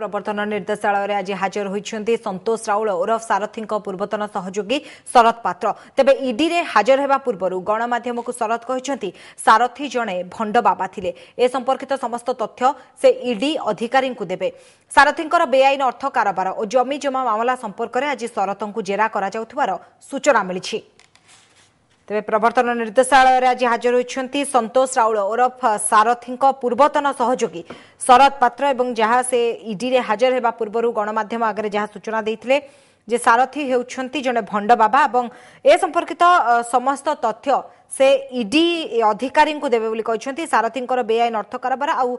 ପ୍ରବର୍ତ୍ତନ ନିର୍ଦ୍ଦେଶାଳୟରେ ଆଜି ହାଜର ହୋଇଛନ୍ତି ସନ୍ତୋଷ ରାଉଳ ଓରଫ ସାରଥୀଙ୍କ ପୂର୍ବତନ ସହଯୋଗୀ ଶରତ ପାତ୍ର ତେବେ ଇଡିରେ ହାଜର ହେବା ପୂର୍ବରୁ ଗଣମାଧ୍ୟମକୁ ଶରତ କହିଛନ୍ତି ସାରଥୀ ଜଣେ ଭଣ୍ଡ ବାବା ଥିଲେ ଏ ସମ୍ପର୍କିତ ସମସ୍ତ ତଥ୍ୟ ସେ ଇଡି ଅଧିକାରୀଙ୍କୁ ଦେବେ ସାରଥୀଙ୍କର ବେଆଇନ ଅର୍ଥ କାରବାର ଓ ଜମିଜମା ମାମଲା ସମ୍ପର୍କରେ ଆଜି ଶରତଙ୍କୁ ଜେରା କରାଯାଉଥିବାର ସୂଚନା ମିଳିଛି ତେବେ ପ୍ରବର୍ତ୍ତନ ନିର୍ଦ୍ଦେଶାଳୟରେ ଆଜି ହାଜର ହୋଇଛନ୍ତି ସନ୍ତୋଷ ରାଉଳ ଓରଫ ସାରଥିଙ୍କ ପୂର୍ବତନ ସହଯୋଗୀ ଶରତ ପାତ୍ର ଏବଂ ଯାହା ସେ ଇଡିରେ ହାଜର ହେବା ପୂର୍ବରୁ ଗଣମାଧ୍ୟମ ଆଗରେ ଯାହା ସୂଚନା ଦେଇଥିଲେ ଯେ ସାରଥି ହେଉଛନ୍ତି ଜଣେ ଭଣ୍ଡ ବାବା ଏବଂ ଏ ସମ୍ପର୍କିତ ସମସ୍ତ ତଥ୍ୟ ସେ ଇଡି ଅଧିକାରୀଙ୍କୁ ଦେବେ ବୋଲି କହିଛନ୍ତି ସାରଥିଙ୍କର ବେଆଇନ ଅର୍ଥ କାରବାର ଆଉ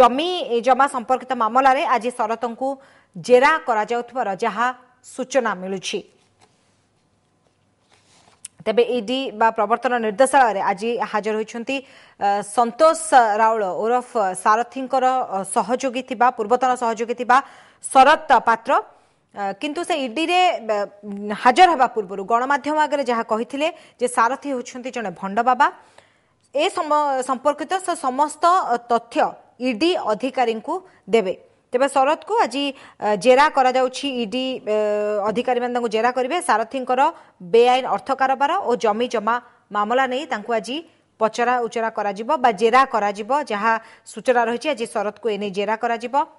ଜମି ଜମା ସମ୍ପର୍କିତ ମାମଲାରେ ଆଜି ଶରତଙ୍କୁ ଜେରା କରାଯାଉଥିବାର ଯାହା ସୂଚନା ମିଳୁଛି ତେବେ ଇଡି ବା ପ୍ରବର୍ତ୍ତନ ନିର୍ଦ୍ଦେଶାଳୟରେ ଆଜି ହାଜର ହୋଇଛନ୍ତି ସନ୍ତୋଷ ରାଉଳ ଓରଫ ସାରଥୀଙ୍କର ସହଯୋଗୀ ଥିବା ପୂର୍ବତନ ସହଯୋଗୀ ଥିବା ଶରତ ପାତ୍ର କିନ୍ତୁ ସେ ଇଡିରେ ହାଜର ହେବା ପୂର୍ବରୁ ଗଣମାଧ୍ୟମ ଆଗରେ ଯାହା କହିଥିଲେ ଯେ ସାରଥୀ ହେଉଛନ୍ତି ଜଣେ ଭଣ୍ଡ ବାବା ଏ ସମ୍ପର୍କିତ ସେ ସମସ୍ତ ତଥ୍ୟ ଇଡି ଅଧିକାରୀଙ୍କୁ ଦେବେ ତେବେ ଶରତକୁ ଆଜି ଜେରା କରାଯାଉଛି ଇଡି ଅଧିକାରୀମାନେ ତାଙ୍କୁ ଜେରା କରିବେ ସାରଥୀଙ୍କର ବେଆଇନ ଅର୍ଥ କାରବାର ଓ ଜମି ଜମା ମାମଲା ନେଇ ତାଙ୍କୁ ଆଜି ପଚରା ଉଚରା କରାଯିବ ବା ଜେରା କରାଯିବ ଯାହା ସୂଚନା ରହିଛି ଆଜି ଶରତକୁ ଏ ନେଇ ଜେରା କରାଯିବ